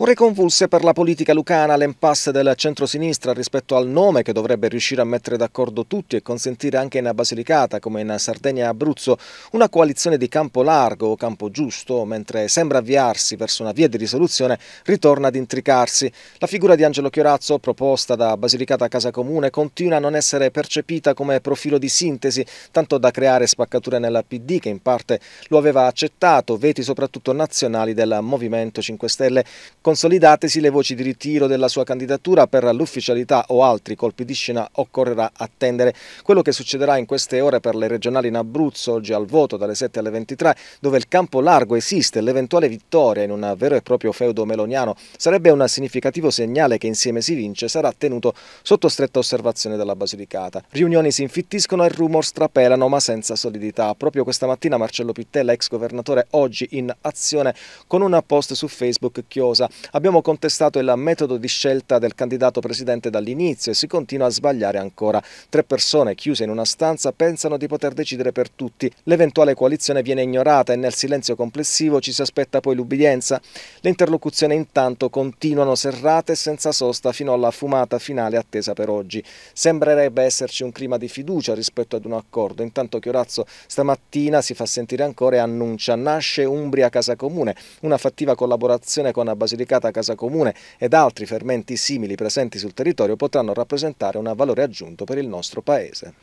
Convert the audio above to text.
Ore convulse per la politica lucana l'impasse del centrosinistra rispetto al nome che dovrebbe riuscire a mettere d'accordo tutti e consentire anche in Basilicata, come in Sardegna e Abruzzo, una coalizione di campo largo o campo giusto, mentre sembra avviarsi verso una via di risoluzione, ritorna ad intricarsi. La figura di Angelo Chiorazzo, proposta da Basilicata a Casa Comune, continua a non essere percepita come profilo di sintesi, tanto da creare spaccature nella PD che in parte lo aveva accettato, veti soprattutto nazionali del Movimento 5 Stelle Consolidatesi le voci di ritiro della sua candidatura per l'ufficialità o altri colpi di scena occorrerà attendere. Quello che succederà in queste ore per le regionali in Abruzzo, oggi al voto dalle 7 alle 23, dove il campo largo esiste, l'eventuale vittoria in un vero e proprio feudo meloniano sarebbe un significativo segnale che insieme si vince sarà tenuto sotto stretta osservazione dalla Basilicata. Riunioni si infittiscono e rumor strapelano ma senza solidità. Proprio questa mattina Marcello Pittella, ex governatore, oggi in azione con una post su Facebook chiosa Abbiamo contestato il metodo di scelta del candidato presidente dall'inizio e si continua a sbagliare ancora. Tre persone chiuse in una stanza pensano di poter decidere per tutti. L'eventuale coalizione viene ignorata e nel silenzio complessivo ci si aspetta poi l'ubbidienza. Le interlocuzioni intanto continuano serrate senza sosta fino alla fumata finale attesa per oggi. Sembrerebbe esserci un clima di fiducia rispetto ad un accordo, intanto Chiorazzo stamattina si fa sentire ancora e annuncia nasce Umbria Casa Comune, una fattiva collaborazione con la Basilicata a casa comune ed altri fermenti simili presenti sul territorio potranno rappresentare un valore aggiunto per il nostro Paese.